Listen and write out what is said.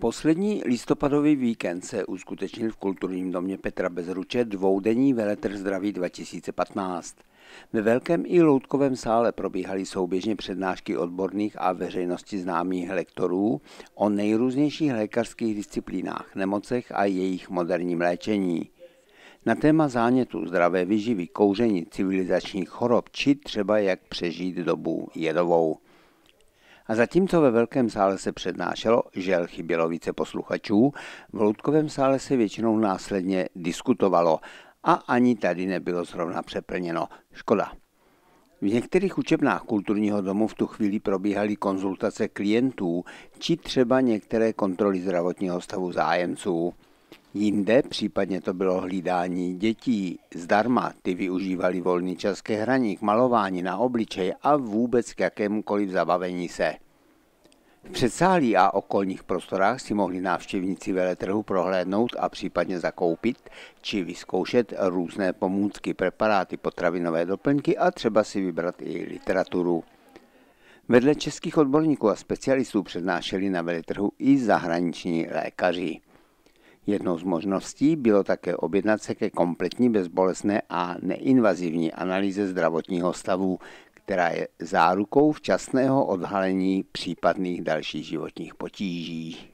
Poslední listopadový víkend se uskutečnil v kulturním domě Petra Bezruče dvoudenní veletr zdraví 2015. Ve velkém i loutkovém sále probíhaly souběžně přednášky odborných a veřejnosti známých lektorů o nejrůznějších lékařských disciplínách, nemocech a jejich moderním léčení. Na téma zánětu, zdravé vyživy, kouření, civilizačních chorob či třeba jak přežít dobu jedovou. A zatímco ve velkém sále se přednášelo, žel chybělo více posluchačů, v loutkovém sále se většinou následně diskutovalo a ani tady nebylo zrovna přeplněno. Škoda. V některých učebnách kulturního domu v tu chvíli probíhaly konzultace klientů či třeba některé kontroly zdravotního stavu zájemců. Jinde případně to bylo hlídání dětí. Zdarma ty využívali volný čas ke hraní, k malování na obličej a vůbec k jakémukoliv zabavení se. V předsálí a okolních prostorách si mohli návštěvníci veletrhu prohlédnout a případně zakoupit či vyzkoušet různé pomůcky, preparáty, potravinové doplňky a třeba si vybrat i literaturu. Vedle českých odborníků a specialistů přednášeli na veletrhu i zahraniční lékaři. Jednou z možností bylo také objednat se ke kompletní bezbolesné a neinvazivní analýze zdravotního stavu, která je zárukou včasného odhalení případných dalších životních potíží.